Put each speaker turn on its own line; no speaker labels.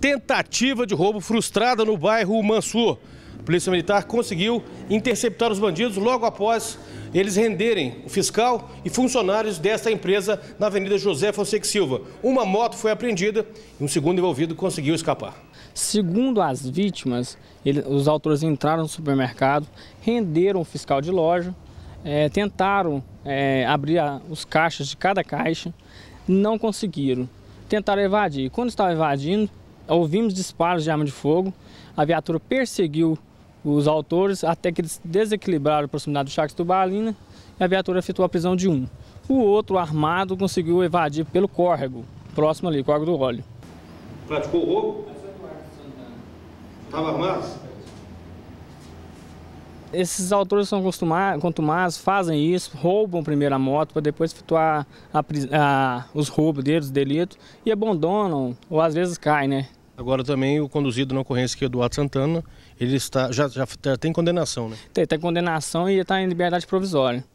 tentativa de roubo frustrada no bairro Mansur. A Polícia Militar conseguiu interceptar os bandidos logo após eles renderem o fiscal e funcionários desta empresa na Avenida José Fonseca Silva. Uma moto foi apreendida e um segundo envolvido
conseguiu escapar. Segundo as vítimas, ele, os autores entraram no supermercado, renderam o fiscal de loja, é, tentaram é, abrir a, os caixas de cada caixa, não conseguiram. Tentaram evadir. Quando estavam evadindo, ouvimos disparos de arma de fogo, a viatura perseguiu os autores até que eles desequilibraram a proximidade do Chagas Tubalina e a viatura efetuou a prisão de um. O outro, armado, conseguiu evadir pelo córrego, próximo ali, córrego do óleo.
Praticou roubo? Estava armado?
Esses autores são contumados, fazem isso, roubam primeiro a moto para depois efetuar a, a, os roubos deles, os delitos, e abandonam ou às vezes caem, né?
Agora também o conduzido na ocorrência aqui, Eduardo Santana, ele está, já, já tem condenação, né?
Tem, tem condenação e está em liberdade provisória.